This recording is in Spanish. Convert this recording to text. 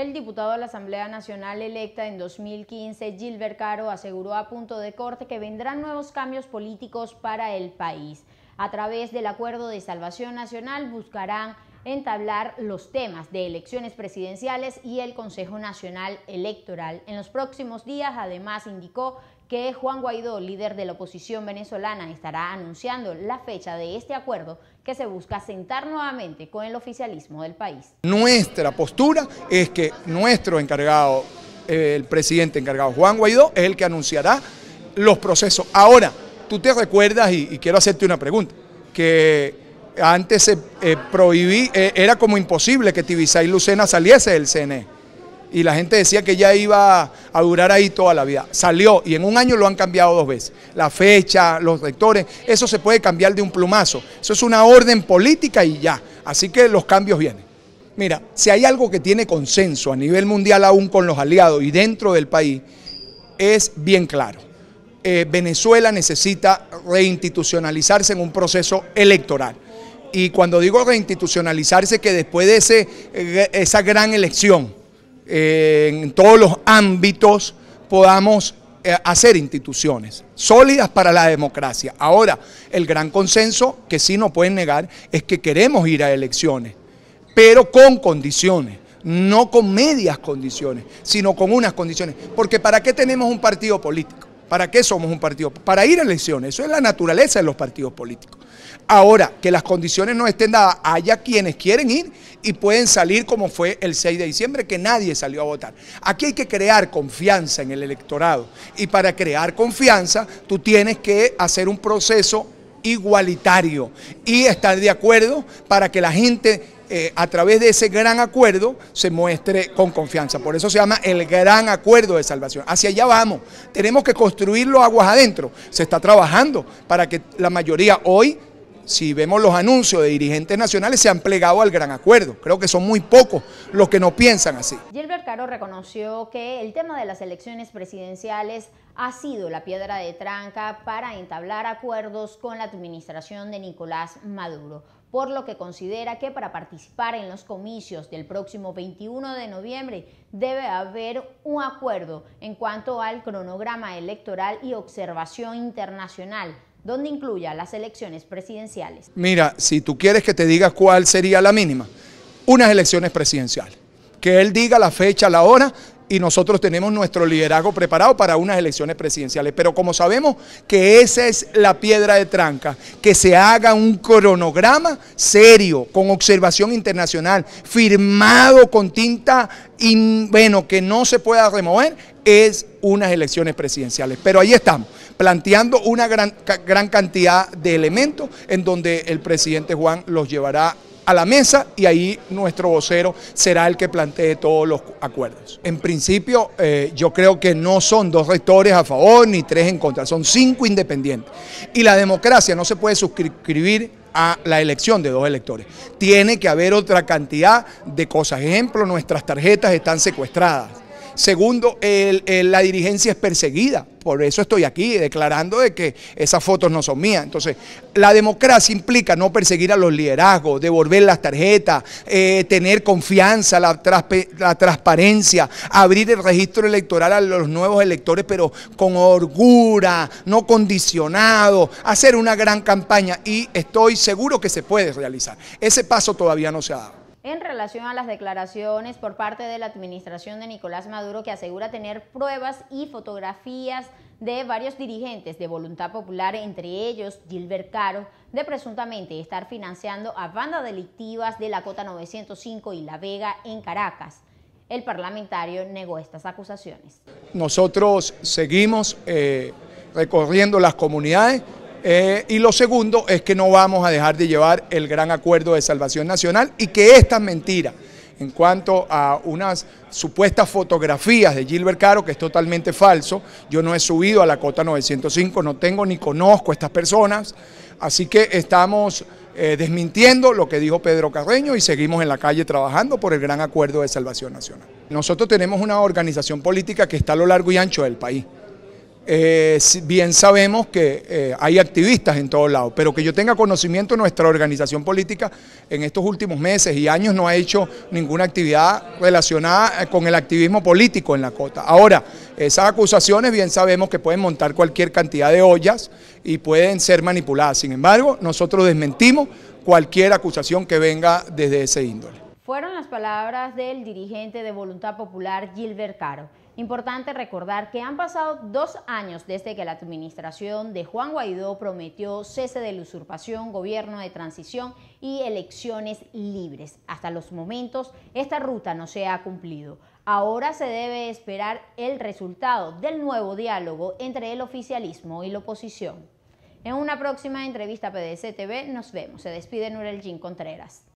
El diputado de la Asamblea Nacional electa en 2015, Gilbert Caro, aseguró a punto de corte que vendrán nuevos cambios políticos para el país. A través del Acuerdo de Salvación Nacional buscarán entablar los temas de elecciones presidenciales y el Consejo Nacional Electoral. En los próximos días, además, indicó que Juan Guaidó, líder de la oposición venezolana, estará anunciando la fecha de este acuerdo que se busca sentar nuevamente con el oficialismo del país. Nuestra postura es que nuestro encargado, eh, el presidente encargado Juan Guaidó, es el que anunciará los procesos. Ahora, tú te recuerdas, y, quiero hacerte una pregunta, que antes se eh, prohibí, eh, era como imposible que Tibisay Lucena saliese del CNE y la gente decía que ya iba a durar ahí toda la vida. Salió y en un año lo han cambiado dos veces. La fecha, los rectores, eso se puede cambiar de un plumazo. Eso es una orden política y ya. Así que los cambios vienen. Mira, si hay algo que tiene consenso a nivel mundial aún con los aliados y dentro del país, es bien claro. Eh, Venezuela necesita reinstitucionalizarse en un proceso electoral. Y cuando digo reinstitucionalizarse, que después de eh, esa gran elección, en todos los ámbitos podamos eh, hacer instituciones sólidas para la democracia. Ahora, el gran consenso que sí no pueden negar es que queremos ir a elecciones, pero con condiciones no con medias condiciones, sino con unas condiciones. Porque ¿para qué tenemos un partido político? ¿Para qué somos un partido? Para ir a elecciones. Eso es la naturaleza de los partidos políticos. Ahora, que las condiciones no estén dadas, haya quienes quieren ir y pueden salir como fue el 6 de diciembre, que nadie salió a votar. Aquí hay que crear confianza en el electorado. Y para crear confianza, tú tienes que hacer un proceso igualitario y estar de acuerdo para que la gente eh, a través de ese gran acuerdo se muestre con confianza. Por eso se llama el gran acuerdo de salvación. Hacia allá vamos. Tenemos que construirlo aguas adentro. Se está trabajando para que la mayoría hoy si vemos los anuncios de dirigentes nacionales, se han plegado al gran acuerdo. Creo que son muy pocos los que no piensan así. Gilbert Caro reconoció que el tema de las elecciones presidenciales ha sido la piedra de tranca para entablar acuerdos con la administración de Nicolás Maduro, por lo que considera que para participar en los comicios del próximo 21 de noviembre debe haber un acuerdo en cuanto al cronograma electoral y observación internacional donde incluya las elecciones presidenciales. Mira, si tú quieres que te diga cuál sería la mínima, unas elecciones presidenciales. Que él diga la fecha, la hora, y nosotros tenemos nuestro liderazgo preparado para unas elecciones presidenciales. Pero como sabemos que esa es la piedra de tranca, que se haga un cronograma serio, con observación internacional, firmado con tinta, y, bueno, que no se pueda remover, es unas elecciones presidenciales. Pero ahí estamos, planteando una gran, gran cantidad de elementos en donde el presidente Juan los llevará a la mesa y ahí nuestro vocero será el que plantee todos los acuerdos. En principio, eh, yo creo que no son dos rectores a favor ni tres en contra, son cinco independientes. Y la democracia no se puede suscribir a la elección de dos electores. Tiene que haber otra cantidad de cosas. Ejemplo, nuestras tarjetas están secuestradas. Segundo, la dirigencia es perseguida. Por eso estoy aquí declarando de que esas fotos no son mías. Entonces, la democracia implica no perseguir a los liderazgos, devolver las tarjetas, eh, tener confianza, la, la, transparencia, abrir el registro electoral a los nuevos electores, pero con orgura, no condicionado, hacer una gran campaña y estoy seguro que se puede realizar. Ese paso todavía no se ha dado en relación a las declaraciones por parte de la administración de Nicolás Maduro que asegura tener pruebas y fotografías de varios dirigentes de Voluntad Popular, entre ellos Gilbert Caro, de presuntamente estar financiando a bandas delictivas de la Cota 905 y La Vega en Caracas. El parlamentario negó estas acusaciones. Nosotros seguimos eh, recorriendo las comunidades eh, y lo segundo es que no vamos a dejar de llevar el gran acuerdo de salvación nacional y que estas mentira en cuanto a unas supuestas fotografías de Gilbert Caro, que es totalmente falso, yo no he subido a la cota 905, no tengo ni conozco a estas personas, así que estamos eh, desmintiendo lo que dijo Pedro Carreño y seguimos en la calle trabajando por el gran acuerdo de salvación nacional. Nosotros tenemos una organización política que está a lo largo y ancho del país. Eh, bien sabemos que eh, hay activistas en todos lados, pero que yo tenga conocimiento, nuestra organización política en estos últimos meses y años no ha hecho ninguna actividad relacionada eh, con el activismo político en la cota. Ahora, esas acusaciones bien sabemos que pueden montar cualquier cantidad de ollas y pueden ser manipuladas. Sin embargo, nosotros desmentimos cualquier acusación que venga desde ese índole. Fueron las palabras del dirigente de Voluntad Popular, Gilbert Caro. Importante recordar que han pasado dos años desde que la administración de Juan Guaidó prometió cese de la usurpación, gobierno de transición y elecciones libres. Hasta los momentos, esta ruta no se ha cumplido. Ahora se debe esperar el resultado del nuevo diálogo entre el oficialismo y la oposición. En una próxima entrevista PDC TV nos vemos. Se despide Nurel Jim Contreras.